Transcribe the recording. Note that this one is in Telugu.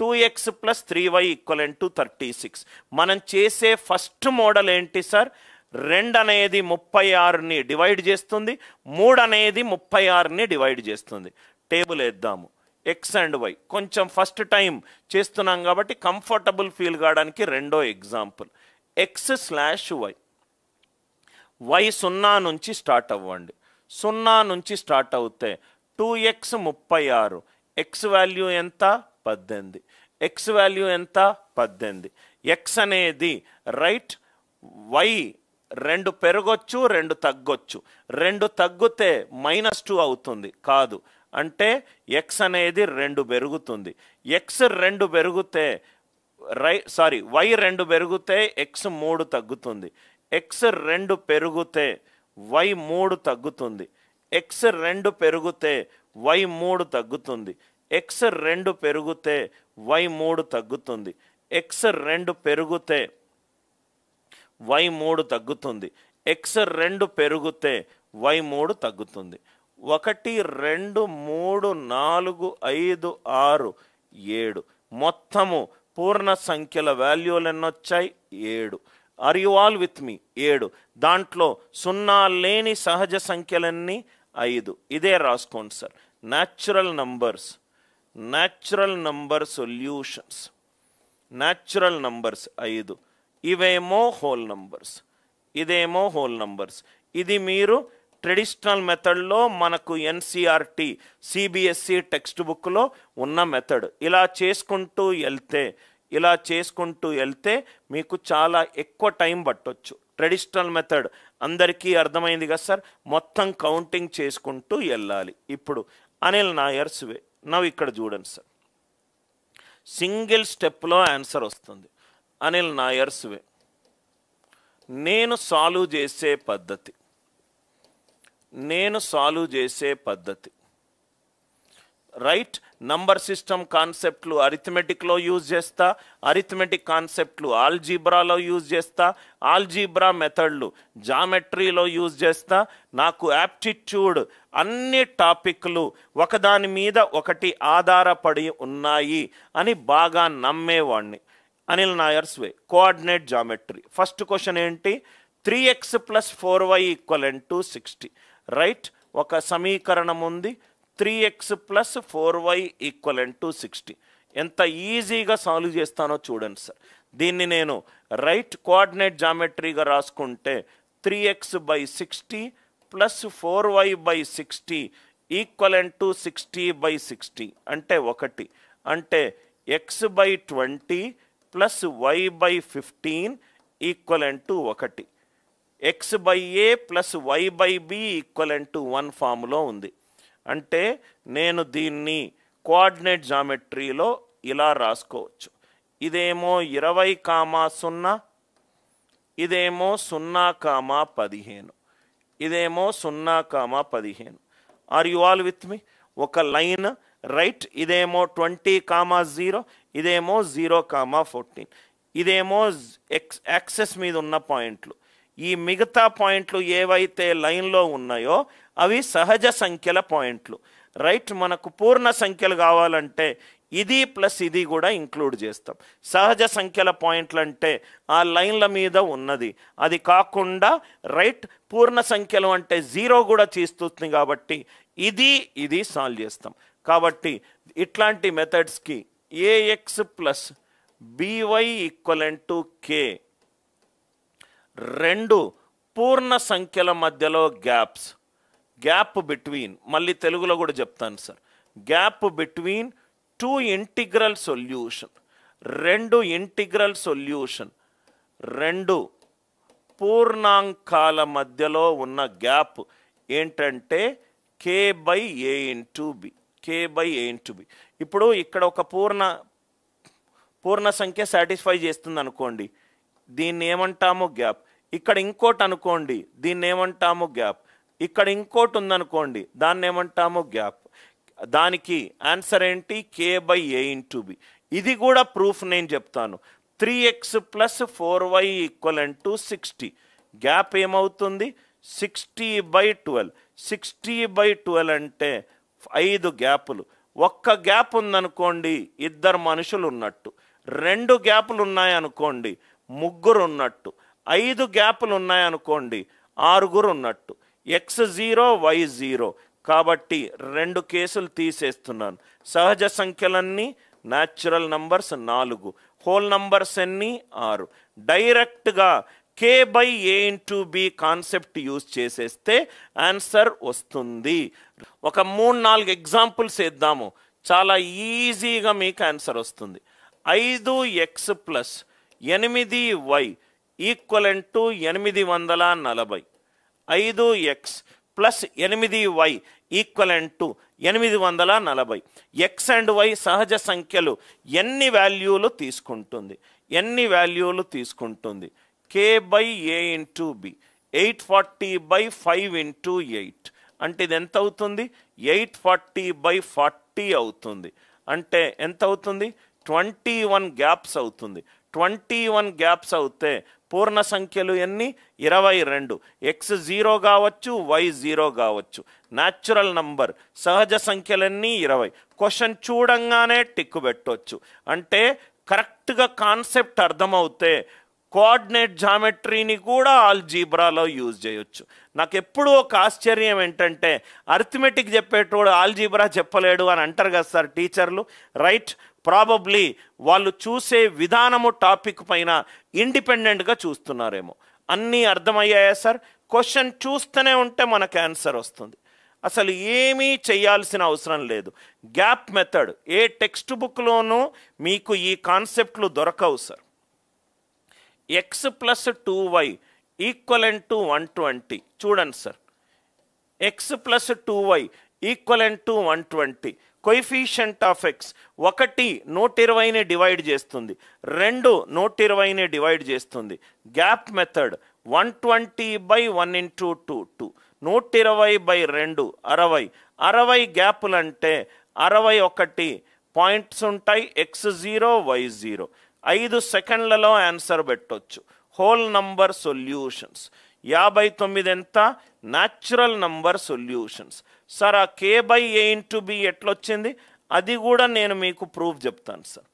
two X plus three Y equal to thirty six మనం చేసే ఫస్ట్ మోడల్ ఏంటి సార్ రెండు అనేది ముప్పై ఆరుని డివైడ్ చేస్తుంది మూడు అనేది ముప్పై ఆరుని డివైడ్ చేస్తుంది టేబుల్ వేద్దాము ఎక్స్ అండ్ వై కొంచెం ఫస్ట్ టైం చేస్తున్నాం కాబట్టి కంఫర్టబుల్ ఫీల్ కావడానికి రెండో example X slash Y Y సున్నా నుంచి స్టార్ట్ అవ్వండి సున్నా నుంచి స్టార్ట్ అవుతే టూ ఎక్స్ ముప్పై ఆరు ఎక్స్ వాల్యూ ఎంత పద్దెనిమిది ఎక్స్ వాల్యూ ఎంత పద్దెనిమిది ఎక్స్ అనేది రైట్ వై రెండు పెరగొచ్చు రెండు తగ్గొచ్చు రెండు తగ్గితే మైనస్ టూ అవుతుంది కాదు అంటే ఎక్స్ అనేది రెండు పెరుగుతుంది ఎక్స్ రెండు పెరిగితే రై సారీ వై రెండు పెరిగితే ఎక్స్ మూడు తగ్గుతుంది ఎక్స్ రెండు పెరిగితే వై మూడు తగ్గుతుంది ఎక్స్ రెండు పెరిగితే వై మూడు తగ్గుతుంది ఎక్స్ రెండు పెరిగితే వై మూడు తగ్గుతుంది ఎక్స్ రెండు పెరిగితే వై మూడు తగ్గుతుంది ఎక్స్ రెండు పెరిగితే వై మూడు తగ్గుతుంది ఒకటి రెండు మూడు నాలుగు ఐదు ఆరు ఏడు మొత్తము పూర్ణ సంఖ్యల వాల్యూలు ఎన్నొచ్చాయి ఏడు are you all with me ఏడు దాంట్లో సున్నా లేని సహజ సంఖ్యలన్నీ ఐదు ఇదే రాసుకోండి sir natural numbers natural number solutions natural numbers ఐదు ఇవేమో హోల్ నంబర్స్ ఇదేమో హోల్ నంబర్స్ ఇది మీరు ట్రెడిషనల్ మెథడ్లో మనకు ఎన్సిఆర్టి సిబిఎస్సి టెక్స్ట్ బుక్లో ఉన్న మెథడ్ ఇలా చేసుకుంటూ వెళ్తే ఇలా చేసుకుంటూ వెళ్తే మీకు చాలా ఎక్కువ టైం పట్టొచ్చు ట్రెడిషనల్ మెథడ్ అందరికీ అర్థమైంది కదా సార్ మొత్తం కౌంటింగ్ చేసుకుంటూ వెళ్ళాలి ఇప్పుడు అనిల్ నాయర్స్ వే నవ్వు ఇక్కడ చూడండి సార్ సింగిల్ స్టెప్లో ఆన్సర్ వస్తుంది అనిల్ నాయర్స్వే నేను సాల్వ్ చేసే పద్ధతి నేను సాల్వ్ చేసే పద్ధతి రైట్ నంబర్ సిస్టమ్ కాన్సెప్ట్లు అరిథమెటిక్లో యూజ్ చేస్తా అరిథమెటిక్ కాన్సెప్ట్లు ఆల్జీబ్రాలో యూజ్ చేస్తా ఆల్జీబ్రా మెథడ్లు జామెట్రీలో యూజ్ చేస్తా నాకు యాప్టిట్యూడ్ అన్ని టాపిక్లు ఒకదాని మీద ఒకటి ఆధారపడి ఉన్నాయి అని బాగా నమ్మేవాడిని Anil Nair's way coordinate geometry first question ఏంటి three X plus four Y equal and to sixty right ఒక సమీకరణం ఉంది three X plus four Y equal and to sixty ఎంత ఈజీగా సాల్వ్ చేస్తానో చూడండి సార్ దీన్ని నేను రైట్ కోఆర్డినేట్ జామెట్రీగా రాసుకుంటే three X by sixty plus four Y by sixty equal and to sixty by sixty అంటే ఒకటి అంటే X by twenty plus Y by fifteen equal and to ఒకటి X by A plus Y by B equal and to one ఫామ్లో ఉంది అంటే నేను దీన్ని కోఆర్డినేట్ జామెట్రీలో ఇలా రాసుకోవచ్చు ఇదేమో ఇరవై కామా సున్నా ఇదేమో సున్నా కామా పదిహేను ఇదేమో సున్నా కామా పదిహేను are you all with me ఒక లైన్ రైట్ ఇదేమో ట్వంటీ కామా జీరో ఇదేమో జీరో కామా ఫోర్టీన్ ఇదేమో ఎక్స్ యాక్సెస్ మీద ఉన్న పాయింట్లు ఈ మిగతా పాయింట్లు ఏవైతే లైన్లో ఉన్నాయో అవి సహజ సంఖ్యల పాయింట్లు రైట్ మనకు పూర్ణ సంఖ్యలు కావాలంటే ఇది ప్లస్ ఇది కూడా ఇంక్లూడ్ చేస్తాం సహజ సంఖ్యల పాయింట్లు అంటే ఆ లైన్ల మీద ఉన్నది అది కాకుండా రైట్ పూర్ణ సంఖ్యలు అంటే జీరో కూడా తీస్తుంది కాబట్టి ఇది ఇది సాల్వ్ చేస్తాం కాబట్టి ఇట్లాంటి మెథడ్స్కి A X plus B Y equivalent to K రెండు పూర్ణ సంఖ్యల మధ్యలో గ్యాప్స్ గ్యాప్ బిట్వీన్ మళ్ళీ తెలుగులో కూడా చెప్తాను sir gap between two integral solution రెండు ఇంటిగ్రల్ సొల్యూషన్ రెండు పూర్ణాంకాల మధ్యలో ఉన్న గ్యాప్ ఏంటంటే K by A into B K by A into B ఇప్పుడు ఇక్కడ ఒక పూర్ణ పూర్ణ సంఖ్య సాటిస్ఫై చేస్తుంది అనుకోండి దీన్ని ఏమంటాము గ్యాప్ ఇక్కడ ఇంకోటి అనుకోండి దీన్ని ఏమంటాము గ్యాప్ ఇక్కడ ఇంకోటి ఉందనుకోండి దాన్ని ఏమంటాము గ్యాప్ దానికి ఆన్సర్ ఏంటి K by A into B ఇది కూడా ప్రూఫ్ నేను చెప్తాను three X plus four Y equal to sixty gap ఏమవుతుంది sixty by twelve sixty by twelve అంటే ఐదు గ్యాపులు ఒక్క గ్యాప్ ఉందనుకోండి ఇద్దరు మనుషులు ఉన్నట్టు రెండు గ్యాపులు ఉన్నాయనుకోండి ముగ్గురు ఉన్నట్టు ఐదు గ్యాపులు ఉన్నాయనుకోండి ఆరుగురు ఉన్నట్టు ఎక్స్ జీరో వై జీరో కాబట్టి రెండు కేసులు తీసేస్తున్నాను సహజ సంఖ్యలన్నీ న్యాచురల్ నంబర్స్ నాలుగు హోల్ నంబర్స్ అన్నీ ఆరు డైరెక్ట్గా K by A into B concept use చేసేస్తే ఆన్సర్ వస్తుంది ఒక మూడు నాలుగు ఎగ్జాంపుల్స్ ఇద్దాము చాలా ఈజీగా మీకు ఆన్సర్ వస్తుంది ఐదు ఎక్స్ ప్లస్ ఎనిమిది వై ఈక్వల్ టు ఎనిమిది వందల నలభై ఐదు ఎక్స్ ప్లస్ ఎనిమిది వై ఈక్వల్ అండ్ టు ఎనిమిది వందల నలభై ఎక్స్ అండ్ వై సహజ సంఖ్యలు ఎన్ని వాల్యూలు తీసుకుంటుంది ఎన్ని వాల్యూలు తీసుకుంటుంది K by A into B eight forty by five into eight అంటే ఇది ఎంత అవుతుంది ఎయిట్ ఫార్టీ బై ఫార్టీ అవుతుంది అంటే ఎంత అవుతుంది ట్వంటీ వన్ గ్యాప్స్ అవుతుంది ట్వంటీ వన్ గ్యాప్స్ అవుతే పూర్ణ సంఖ్యలు ఎన్ని ఇరవై రెండు ఎక్స్ జీరో కావచ్చు వై జీరో కావచ్చు న్యాచురల్ నంబర్ సహజ సంఖ్యలన్నీ ఇరవై క్వశ్చన్ చూడంగానే టిక్ పెట్టవచ్చు అంటే కరెక్ట్గా కాన్సెప్ట్ అర్థమవుతే కోఆర్డినేట్ జామెట్రీని కూడా ఆల్ జీబ్రాలో యూజ్ చేయొచ్చు నాకు ఎప్పుడూ ఒక ఆశ్చర్యం ఏంటంటే అర్థమెటిక్ చెప్పేటోడు ఆల్జీబ్రా చెప్పలేడు అని అంటారు కదా సార్ టీచర్లు రైట్ ప్రాబబ్లీ వాళ్ళు చూసే విధానము టాపిక్ పైన ఇండిపెండెంట్గా చూస్తున్నారేమో అన్నీ అర్థమయ్యాయా సార్ క్వశ్చన్ చూస్తూనే ఉంటే మనకు ఆన్సర్ వస్తుంది అసలు ఏమీ చేయాల్సిన అవసరం లేదు గ్యాప్ మెథడ్ ఏ టెక్స్ట్ బుక్లోనూ మీకు ఈ కాన్సెప్ట్లు దొరకవు sir X plus two Y equal to one twenty చూడండి sir X plus two Y equivalent to one twenty coefficient of X ఒకటి నూట ఇరవైని డివైడ్ చేస్తుంది రెండు నూట ఇరవైని డివైడ్ చేస్తుంది gap method one twenty by one into two two నూట ఇరవై బై రెండు అరవై అరవై గ్యాపులు అంటే అరవై ఒకటి పాయింట్స్ ఉంటాయి ఎక్స్ జీరో వై జీరో ఐదు సెకండ్లలో ఆన్సర్ పెట్టొచ్చు హోల్ నంబర్ సొల్యూషన్స్ యాభై తొమ్మిది ఎంత న్యాచురల్ నంబర్ సొల్యూషన్స్ సార్ ఆ K by A into B ఎట్లొచ్చింది అది కూడా నేను మీకు ప్రూఫ్ చెప్తాను సార్